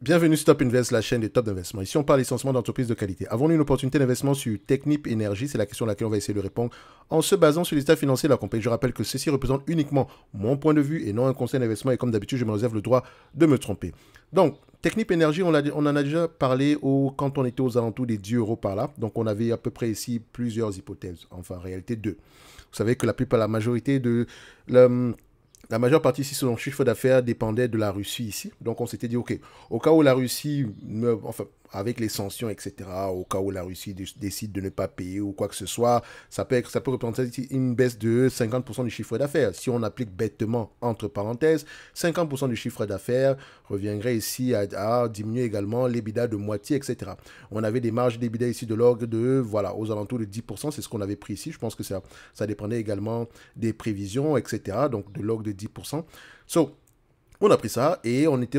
Bienvenue Stop Invest, la chaîne des top d'investissement. Ici, on parle licenciement d'entreprises de qualité. Avons-nous une opportunité d'investissement sur Technip Energy C'est la question à laquelle on va essayer de répondre en se basant sur les états financiers de la compagnie. Je rappelle que ceci représente uniquement mon point de vue et non un conseil d'investissement. Et comme d'habitude, je me réserve le droit de me tromper. Donc, Technip Energy, on, en a déjà parlé au, quand on était aux alentours des 10 euros par là. Donc, on avait à peu près ici plusieurs hypothèses. Enfin, en réalité, deux. Vous savez que la plupart, la majorité de la majeure partie si son chiffre d'affaires dépendait de la Russie ici. Donc on s'était dit, OK, au cas où la Russie, ne... enfin, avec les sanctions, etc., au cas où la Russie décide de ne pas payer ou quoi que ce soit, ça peut, être, ça peut représenter une baisse de 50% du chiffre d'affaires. Si on applique bêtement, entre parenthèses, 50% du chiffre d'affaires reviendrait ici à, diminuer également l'EBIDA de moitié, etc. On avait des marges d'EBIDA ici de l'ordre de, voilà, aux alentours de 10%, c'est ce qu'on avait pris ici. Je pense que ça, ça dépendait également des prévisions, etc., donc de l'ordre de 10%. So, on a pris ça et on, était,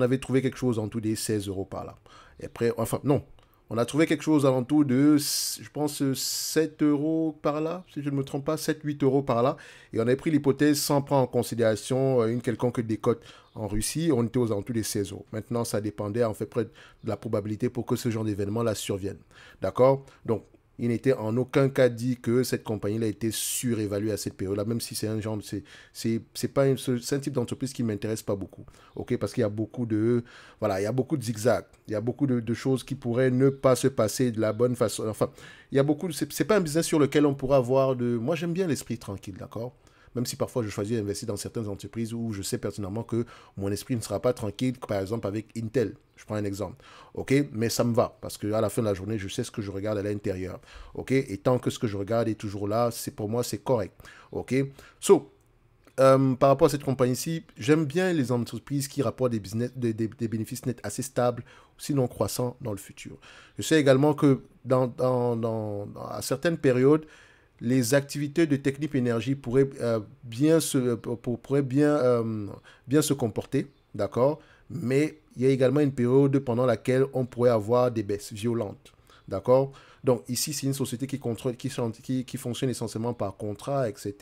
avait trouvé quelque chose en tout des 16 euros par là. Et après, enfin, non, on a trouvé quelque chose avant tout de, je pense, 7 euros par là, si je ne me trompe pas, 7-8 euros par là. Et on avait pris l'hypothèse sans prendre en considération euh, une quelconque décote en Russie. On était aux alentours des 16 euros. Maintenant, ça dépendait en fait près de la probabilité pour que ce genre d'événement-là survienne. D'accord Donc, il n'était en aucun cas dit que cette compagnie a été surévaluée à cette période-là, même si c'est un genre, c'est, c'est, pas un type d'entreprise qui m'intéresse pas beaucoup, ok, parce qu'il y a beaucoup de, voilà, il y a beaucoup de zigzags, il y a beaucoup de, choses qui pourraient ne pas se passer de la bonne façon, enfin, il y a beaucoup, c'est, c'est pas un business sur lequel on pourra avoir de, moi j'aime bien l'esprit tranquille, d'accord même si parfois je choisis d'investir dans certaines entreprises où je sais pertinemment que mon esprit ne sera pas tranquille, par exemple avec Intel. Je prends un exemple. OK, mais ça me va parce que à la fin de la journée, je sais ce que je regarde à l'intérieur. OK, et tant que ce que je regarde est toujours là, c'est pour moi c'est correct. OK. So, euh, par rapport à cette compagnie-ci, j'aime bien les entreprises qui rapportent des, business, des, bénéfices nets assez stables, sinon croissants dans le futur. Je sais également que dans, dans à certaines périodes, les activités de Technip Énergie euh, pourraient bien se, pourraient bien, bien se comporter, d'accord Mais il y a également une période pendant laquelle on pourrait avoir des baisses violentes, d'accord donc ici, c'est une société qui, contrôle, qui, qui, fonctionne essentiellement par contrat, etc.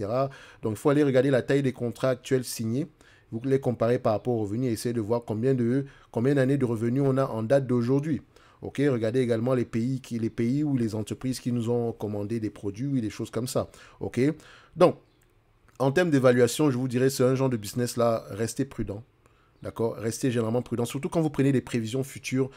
Donc il faut aller regarder la taille des contrats actuels signés. Vous les comparer par rapport aux revenus et essayer de voir combien de, combien d'années de revenus on a en date d'aujourd'hui. Ok, regardez également les pays, qui, les pays ou les entreprises qui nous ont commandé des produits ou des choses comme ça. Ok, donc en termes d'évaluation, je vous dirais c'est un genre de business là, restez prudent. D'accord Restez généralement prudent, surtout quand vous prenez des prévisions futures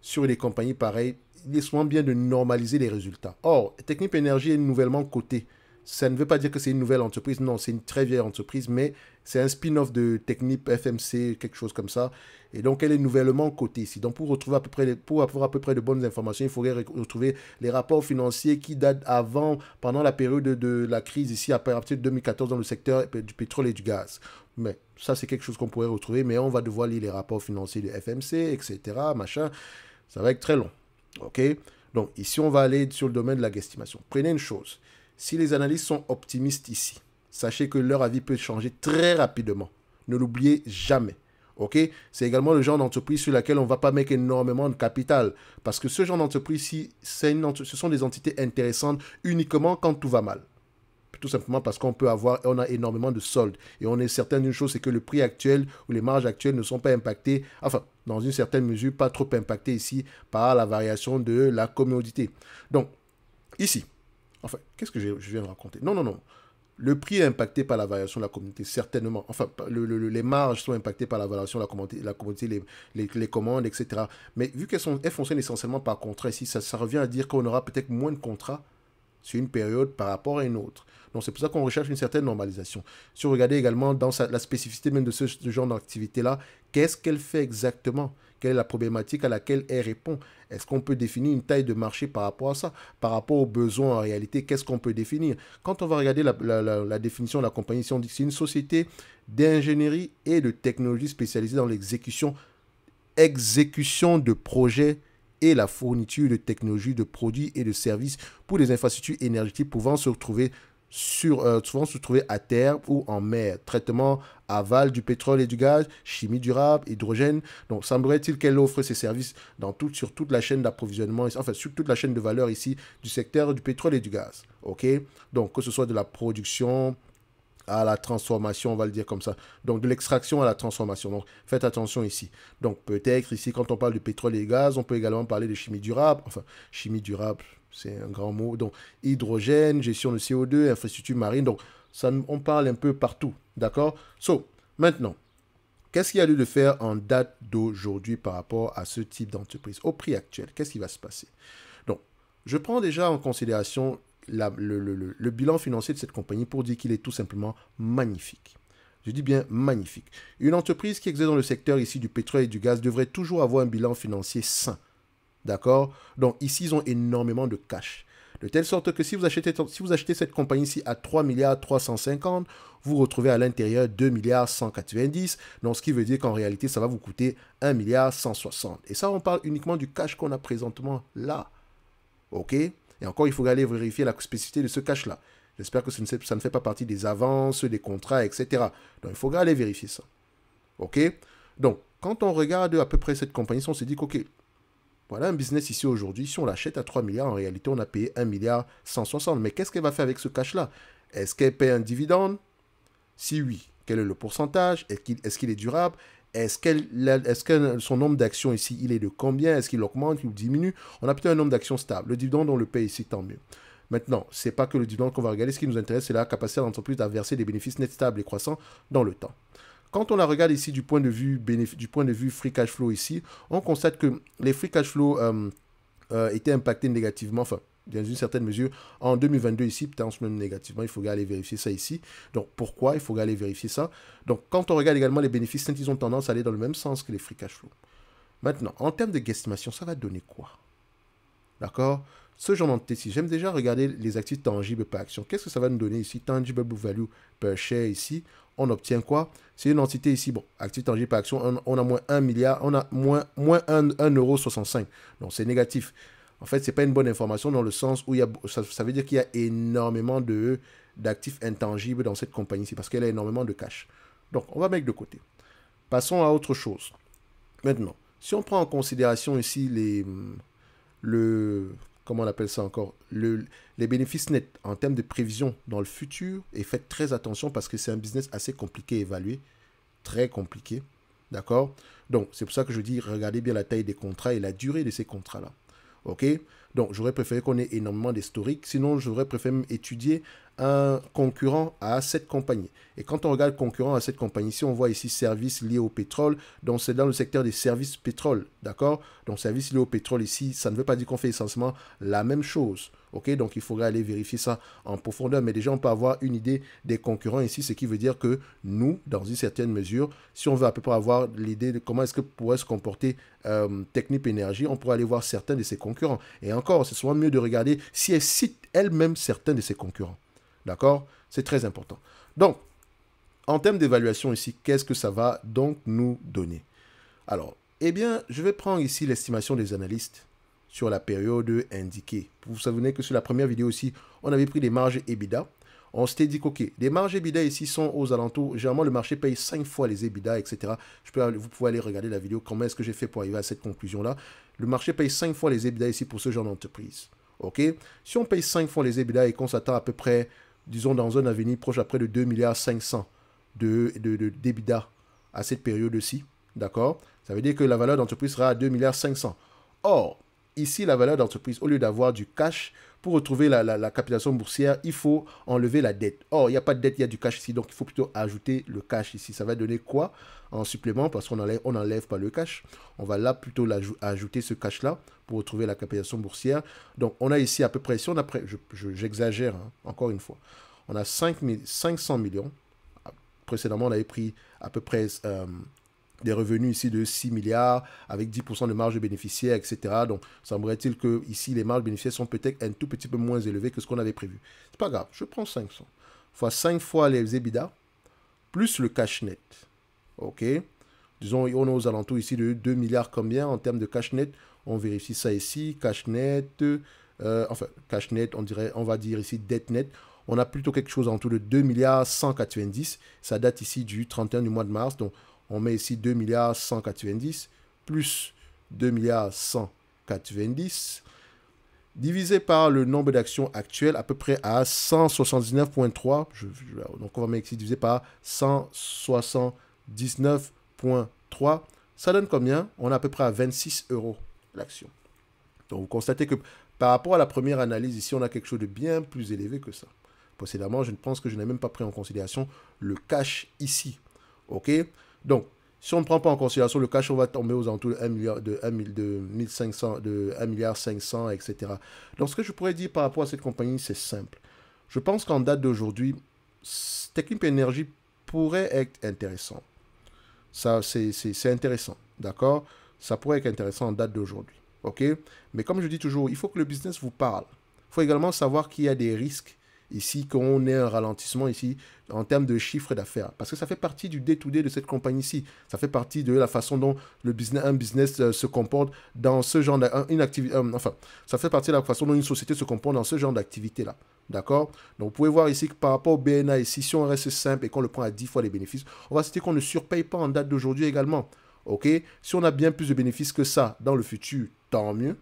sur des compagnies pareilles. Il est souvent bien de normaliser les résultats. Or, Technip Energy est nouvellement cotée. Ça ne veut pas dire que c'est une nouvelle entreprise, non, c'est une très vieille entreprise, mais c'est un spin-off de Technip, FMC, quelque chose comme ça. Et donc, elle est nouvellement cotée ici. Donc, pour retrouver à peu près, avoir à peu près de bonnes informations, il faudrait retrouver les rapports financiers qui datent avant, pendant la période de la crise ici, à partir de 2014 dans le secteur du pétrole et du gaz. Mais ça, c'est quelque chose qu'on pourrait retrouver, mais on va devoir lire les rapports financiers de FMC, etc., machin. Ça va être très long. OK Donc, ici, on va aller sur le domaine de la guestimation. Prenez une chose. Si les analystes sont optimistes ici, sachez que leur avis peut changer très rapidement. Ne l'oubliez jamais. OK C'est également le genre d'entreprise sur laquelle on ne va pas mettre énormément de capital. Parce que ce genre d'entreprise, si, ce sont des entités intéressantes uniquement quand tout va mal. Tout simplement parce qu'on peut avoir, on a énormément de soldes. Et on est certain d'une chose, c'est que le prix actuel ou les marges actuelles ne sont pas impactées, enfin, dans une certaine mesure, pas trop impactées ici par la variation de la commodité. Donc, ici, enfin, qu'est-ce que je viens de raconter Non, non, non. Le prix est impacté par la variation de la communauté, certainement. Enfin, les marges sont impactées par la variation de la communauté, la communauté, les, commandes, etc. Mais vu qu'elles sont, fonctionnent essentiellement par contrat ici, ça, revient à dire qu'on aura peut-être moins de contrats sur une période par rapport à une autre. Donc c'est pour ça qu'on recherche une certaine normalisation. Si vous regardez également dans la spécificité même de ce genre d'activité-là, Qu'est-ce qu'elle fait exactement Quelle est la problématique à laquelle elle répond Est-ce qu'on peut définir une taille de marché par rapport à ça Par rapport aux besoins en réalité, qu'est-ce qu'on peut définir Quand on va regarder la, définition de la compagnie, si on dit que c'est une société d'ingénierie et de technologie spécialisée dans l'exécution exécution de projets et la fourniture de technologies, de produits et de services pour les infrastructures énergétiques pouvant se retrouver sur, euh, souvent se trouver à terre ou en mer. Traitement aval du pétrole et du gaz, chimie durable, hydrogène. Donc, semblerait-il qu'elle offre ses services dans sur toute la chaîne d'approvisionnement, enfin, sur toute la chaîne de valeur ici du secteur du pétrole et du gaz. OK Donc, que ce soit de la production, à la transformation, on va le dire comme ça. Donc de l'extraction à la transformation. Donc faites attention ici. Donc peut-être ici, quand on parle de pétrole et gaz, on peut également parler de chimie durable. Enfin, chimie durable, c'est un grand mot. Donc hydrogène, gestion de CO2, infrastructure marine. Donc ça, on parle un peu partout. D'accord So, maintenant, Qu'est-ce qu'il y a lieu de faire en date d'aujourd'hui par rapport à ce type d'entreprise Au prix actuel, qu'est-ce qui va se passer Donc, je prends déjà en considération le, bilan financier de cette compagnie pour dire qu'il est tout simplement magnifique. Je dis bien magnifique. Une entreprise qui exerce dans le secteur ici du pétrole et du gaz devrait toujours avoir un bilan financier sain. D'accord Donc ici, ils ont énormément de cash. De telle sorte que si vous achetez, si vous achetez cette compagnie ici à 3 milliards 350, vous retrouvez à l'intérieur 2 milliards 190, donc ce qui veut dire qu'en réalité, ça va vous coûter 1 milliard 160. Et ça, on parle uniquement du cash qu'on a présentement là. OK et encore, il faut aller vérifier la spécificité de ce cash-là. J'espère que ça ne, fait pas partie des avances, des contrats, etc. Donc, il faudra aller vérifier ça. OK Donc, quand on regarde à peu près cette compagnie, on se dit ok, voilà un business ici aujourd'hui. Si on l'achète à 3 milliards, en réalité, on a payé 1 milliard 160. Mais qu'est-ce qu'elle va faire avec ce cash-là Est-ce qu'elle paie un dividende Si oui, quel est le pourcentage Est-ce qu'il est, durable est-ce, est que son nombre d'actions ici, il est de combien Est-ce qu'il augmente, ou diminue On a plutôt un nombre d'actions stable. Le dividende, on le paye ici, tant mieux. Maintenant, ce n'est pas que le dividende qu'on va regarder. Ce qui nous intéresse, c'est la capacité de l'entreprise à verser des bénéfices nets stables et croissants dans le temps. Quand on la regarde ici du point de vue, du point de vue free cash flow ici, on constate que les free cash flow euh, euh, étaient impactés négativement, dans une certaine mesure, en 2022 ici, peut-être même négativement, il faut aller vérifier ça ici. Donc pourquoi il faut aller vérifier ça Donc quand on regarde également les bénéfices ils ont tendance à aller dans le même sens que les free cash flow. Maintenant, en termes de guestimation, ça va donner quoi D'accord Ce genre d'entité, j'aime déjà regarder les actifs tangibles par action. Qu'est-ce que ça va nous donner ici Tangible value per share ici, on obtient quoi C'est une entité ici, bon, actifs tangibles par action, on, a moins 1 milliard, on a moins, moins 1,65 Donc c'est négatif en fait, c'est pas une bonne information dans le sens où il y a, ça, veut dire qu'il y a énormément d'actifs intangibles dans cette compagnie-ci parce qu'elle a énormément de cash. Donc, on va mettre de côté. Passons à autre chose. Maintenant, si on prend en considération ici les hmm, le comment on appelle ça encore le, les bénéfices nets en termes de prévision dans le futur et faites très attention parce que c'est un business assez compliqué à évaluer, très compliqué, d'accord. Donc, c'est pour ça que je dis regardez bien la taille des contrats et la durée de ces contrats-là. OK Donc, j'aurais préféré qu'on ait énormément d'historique. Sinon, j'aurais préféré étudier un concurrent à cette compagnie. Et quand on regarde concurrent à cette compagnie, ici, on voit ici services liés au pétrole. Donc, c'est dans le secteur des services pétrole. D'accord Donc, services liés au pétrole, ici, ça ne veut pas dire qu'on fait essentiellement la même chose. Ok, donc il faudrait aller vérifier ça en profondeur. Mais déjà, on peut avoir une idée des concurrents ici, ce qui veut dire que nous, dans une certaine mesure, si on veut à peu près avoir l'idée de comment est-ce que pourrait se comporter euh, Technip Énergie, on pourrait aller voir certains de ses concurrents. Et encore, c'est souvent mieux de regarder si elle cite elle-même certains de ses concurrents. D'accord C'est très important. Donc, en termes d'évaluation ici, qu'est-ce que ça va donc nous donner Alors, eh bien, je vais prendre ici l'estimation des analystes sur la période indiquée. Vous vous souvenez que sur la première vidéo aussi, on avait pris des marges EBITDA. On s'était dit ok, les marges EBITDA ici sont aux alentours. Généralement, le marché paye 5 fois les EBITDA, etc. Je peux, vous pouvez aller regarder la vidéo, comment est-ce que j'ai fait pour arriver à cette conclusion-là. Le marché paye 5 fois les EBITDA ici pour ce genre d'entreprise. Ok Si on paye 5 fois les EBITDA et qu'on s'attend à peu près, disons, dans un avenir proche à près de 2 milliards 500 de, de, à cette période-ci, d'accord Ça veut dire que la valeur d'entreprise sera à 2 milliards Or, ici, la valeur d'entreprise, au lieu d'avoir du cash, pour retrouver la, la, capitalisation boursière, il faut enlever la dette. Or, il n'y a pas de dette, il y a du cash ici, donc il faut plutôt ajouter le cash ici. Ça va donner quoi en supplément Parce qu'on n'enlève on enlève pas le cash. On va là plutôt ajouter ce cash-là pour retrouver la capitalisation boursière. Donc, on a ici à peu près, si on a, j'exagère hein, encore une fois, on a 5 500 millions. Précédemment, on avait pris à peu près euh, des revenus ici de 6 milliards avec 10% de marge bénéficiaire, etc. Donc, semblerait-il que ici les marges bénéficiaires sont peut-être un tout petit peu moins élevées que ce qu'on avait prévu. C'est pas grave, je prends 500 fois 5 fois les EBITDA plus le cash net. OK Disons, on est aux alentours ici de 2 milliards combien en termes de cash net. On vérifie ça ici, cash net, euh, enfin, cash net, on, dirait, on va dire ici dette net on a plutôt quelque chose en tout de 2 milliards 190. Ça date ici du 31 du mois de mars. Donc, on met ici 2 milliards plus 2 milliards divisé par le nombre d'actions actuelles à peu près à 179.3. donc on va mettre ici divisé par 179.3. Ça donne combien On a à peu près à 26 euros l'action. Donc vous constatez que par rapport à la première analyse, ici on a quelque chose de bien plus élevé que ça. Précédemment, je ne pense que je n'ai même pas pris en considération le cash ici. OK donc, si on ne prend pas en considération le cash, on va tomber aux alentours de 1 milliard, de 1, de 1500, de 1 milliard 500, etc. Donc, ce que je pourrais dire par rapport à cette compagnie, c'est simple. Je pense qu'en date d'aujourd'hui, Technip Energy pourrait être intéressant. Ça, c'est intéressant, d'accord Ça pourrait être intéressant en date d'aujourd'hui, ok Mais comme je dis toujours, il faut que le business vous parle. Il faut également savoir qu'il y a des risques ici qu'on ait un ralentissement ici en termes de chiffre d'affaires. Parce que ça fait partie du day-to-day de cette compagnie-ci. Ça fait partie de la façon dont le un business euh, se comporte dans ce genre d'activité. Euh, enfin, ça fait partie de la façon dont une société se comporte dans ce genre d'activité-là. D'accord Donc, vous pouvez voir ici que par rapport au BNA, ici, si on reste simple et qu'on le prend à 10 fois les bénéfices, on va citer qu'on ne surpaye pas en date d'aujourd'hui également. OK Si on a bien plus de bénéfices que ça dans le futur, tant mieux.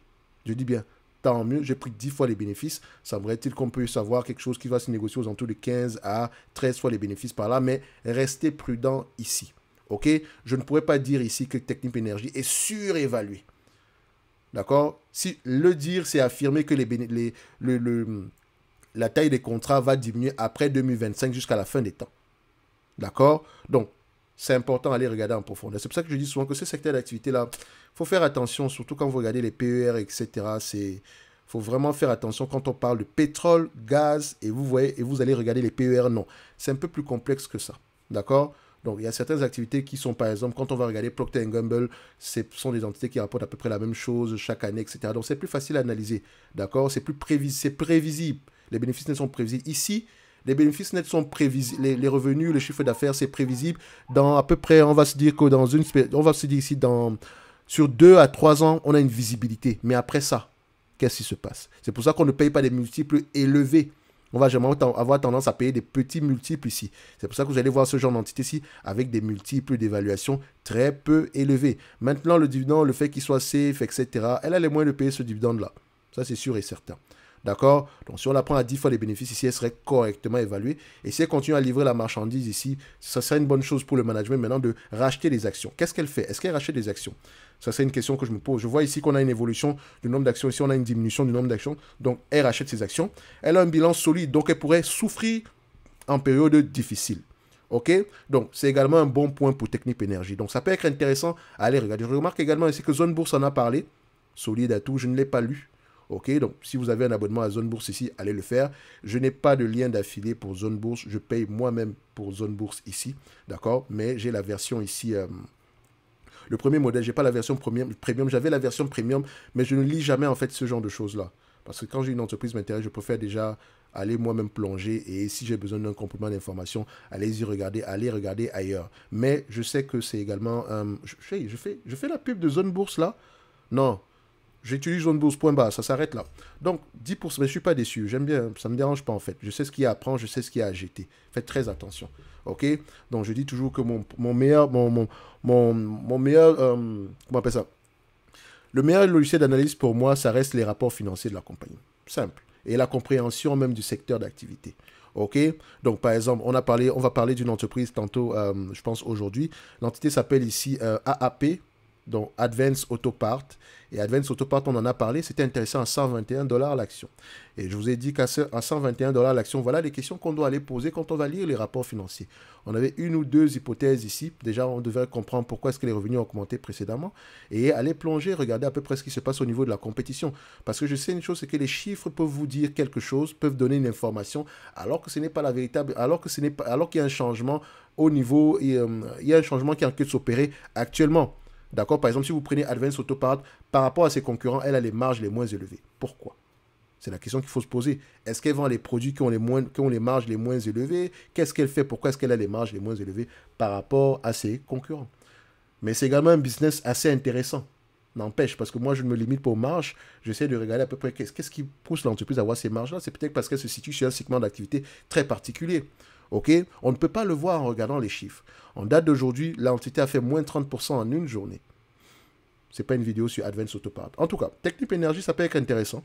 Je dis bien tant mieux, j'ai pris 10 fois les bénéfices. Semblerait-il qu'on peut savoir quelque chose qui va se négocier aux alentours de 15 à 13 fois les bénéfices par là, mais restez prudent ici. Ok Je ne pourrais pas dire ici que Technip Energy est surévalué. D'accord Si le dire, c'est affirmer que la taille des contrats va diminuer après 2025 jusqu'à la fin des temps. D'accord Donc, c'est important d'aller regarder en profondeur. C'est pour ça que je dis souvent que ce secteur d'activité-là, il faut faire attention, surtout quand vous regardez les PER, etc. Il faut vraiment faire attention quand on parle de pétrole, gaz, et vous voyez, et vous allez regarder les PER, non. C'est un peu plus complexe que ça. D'accord donc, il y a certaines activités qui sont, par exemple, quand on va regarder Procter Gamble, ce sont des entités qui rapportent à peu près la même chose chaque année, etc. Donc, c'est plus facile à analyser, d'accord C'est plus prévisible. Les bénéfices ne sont prévisibles. Ici, les bénéfices nets sont prévisibles, les, revenus, le chiffre d'affaires, c'est prévisible. Dans à peu près, on va se dire que dans une, on va se dire ici dans sur deux à trois ans, on a une visibilité. Mais après ça, qu'est-ce qui se passe C'est pour ça qu'on ne paye pas des multiples élevés. On va jamais avoir tendance à payer des petits multiples ici. C'est pour ça que vous allez voir ce genre d'entité ici avec des multiples d'évaluation très peu élevés. Maintenant, le dividende, le fait qu'il soit safe, etc., elle a les moyens de payer ce dividende-là. Ça, c'est sûr et certain. D'accord Donc si on la prend à 10 fois les bénéfices ici, elle serait correctement évaluée. Et si elle continue à livrer la marchandise ici, ça serait une bonne chose pour le management maintenant de racheter les actions. Qu'est-ce qu'elle fait Est-ce qu'elle rachète des actions Ça, c'est une question que je me pose. Je vois ici qu'on a une évolution du nombre d'actions. Ici, on a une diminution du nombre d'actions. Donc, elle rachète ses actions. Elle a un bilan solide. Donc, elle pourrait souffrir en période difficile. OK Donc, c'est également un bon point pour Technip Énergie. Donc, ça peut être intéressant à aller regarder. Je remarque également ici que Zone Bourse en a parlé. Solide à tout. Je ne l'ai pas lu. Ok, donc si vous avez un abonnement à Zone Bourse ici, allez le faire. Je n'ai pas de lien d'affilée pour Zone Bourse. Je paye moi-même pour Zone Bourse ici, d'accord Mais j'ai la version ici. Euh, le premier modèle, Je n'ai pas la version premium. premium. J'avais la version premium, mais je ne lis jamais en fait ce genre de choses là. Parce que quand j'ai une entreprise m'intéresse, je préfère déjà aller moi-même plonger et si j'ai besoin d'un complément d'information, allez-y regarder, allez regarder ailleurs. Mais je sais que c'est également, euh, je fais, je fais la pub de Zone Bourse là. Non, j'utilise zone 12, point bas, ça s'arrête là. Donc, 10%, mais je suis pas déçu, j'aime bien, ça me dérange pas en fait. Je sais ce qu'il y a à prendre, je sais ce qu'il y a à jeter. Faites très attention, ok Donc, je dis toujours que mon, meilleur, mon, mon, meilleur, euh, comment appelle ça Le meilleur logiciel d'analyse pour moi, ça reste les rapports financiers de la compagnie. Simple. Et la compréhension même du secteur d'activité. OK Donc, par exemple, on, a parlé, on va parler d'une entreprise tantôt, euh, je pense aujourd'hui. L'entité s'appelle ici euh, AAP, donc Advance Autopart. Et Advance Autopart, on en a parlé, c'était intéressant à 121 dollars l'action. Et je vous ai dit qu'à 121 dollars l'action, voilà les questions qu'on doit aller poser quand on va lire les rapports financiers. On avait une ou deux hypothèses ici. Déjà, on devrait comprendre pourquoi est-ce que les revenus ont augmenté précédemment et aller plonger, regarder à peu près ce qui se passe au niveau de la compétition. Parce que je sais une chose, c'est que les chiffres peuvent vous dire quelque chose, peuvent donner une information, alors que ce n'est pas la véritable, alors que ce n'est pas, alors qu'il y a un changement au niveau, il y a un changement qui est en train de s'opérer actuellement. D'accord Par exemple, si vous prenez Advance Autopart, par rapport à ses concurrents, elle a les marges les moins élevées. Pourquoi c'est la question qu'il faut se poser. Est-ce qu'elle vend les produits qui ont les, moins, qui ont les marges les moins élevées Qu'est-ce qu'elle fait Pourquoi est-ce qu'elle a les marges les moins élevées par rapport à ses concurrents Mais c'est également un business assez intéressant. N'empêche, parce que moi, je ne me limite pas aux marges. J'essaie de regarder à peu près qu'est-ce qui pousse l'entreprise à avoir ces marges-là. C'est peut-être parce qu'elle se situe sur un segment d'activité très particulier. Ok On ne peut pas le voir en regardant les chiffres. En date d'aujourd'hui, l'entité a fait moins 30% en une journée. C'est pas une vidéo sur Advanced Autopart. En tout cas, Technip Energy, ça peut être intéressant.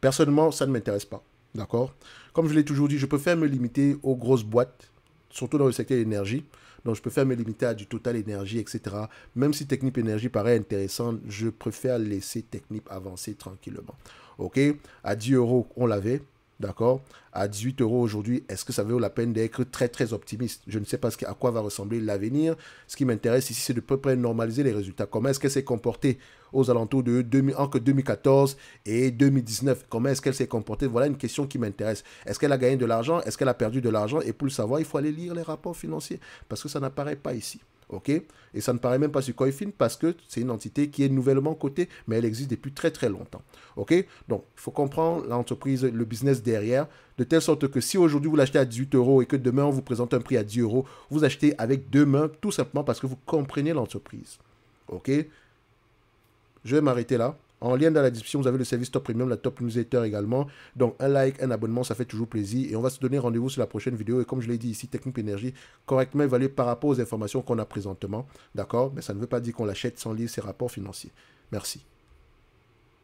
Personnellement, ça ne m'intéresse pas. D'accord Comme je l'ai toujours dit, je préfère me limiter aux grosses boîtes, surtout dans le secteur énergie. Donc, je faire me limiter à du Total Énergie, etc. Même si Technip Energy paraît intéressante, je préfère laisser Technip avancer tranquillement. OK À 10 euros, on l'avait d'accord, à 18 euros aujourd'hui, est-ce que ça vaut la peine d'être très très optimiste Je ne sais pas ce à quoi va ressembler l'avenir. Ce qui m'intéresse ici, c'est de peu près normaliser les résultats. Comment est-ce qu'elle s'est comportée aux alentours de 2014 et 2019 Comment est-ce qu'elle s'est comportée Voilà une question qui m'intéresse. Est-ce qu'elle a gagné de l'argent Est-ce qu'elle a perdu de l'argent Et pour le savoir, il faut aller lire les rapports financiers parce que ça n'apparaît pas ici ok Et ça ne paraît même pas sur Coifin parce que c'est une entité qui est nouvellement cotée, mais elle existe depuis très très longtemps, ok Donc, il faut comprendre l'entreprise, le business derrière, de telle sorte que si aujourd'hui vous l'achetez à 18 euros et que demain on vous présente un prix à 10 euros, vous achetez avec deux mains tout simplement parce que vous comprenez l'entreprise, ok Je vais m'arrêter là. En lien dans la description, vous avez le service Top Premium, la Top Newsletter également. Donc un like, un abonnement, ça fait toujours plaisir. Et on va se donner rendez-vous sur la prochaine vidéo. Et comme je l'ai dit ici, Technique Énergie, correctement évalué par rapport aux informations qu'on a présentement. D'accord Mais ça ne veut pas dire qu'on l'achète sans lire ses rapports financiers. Merci.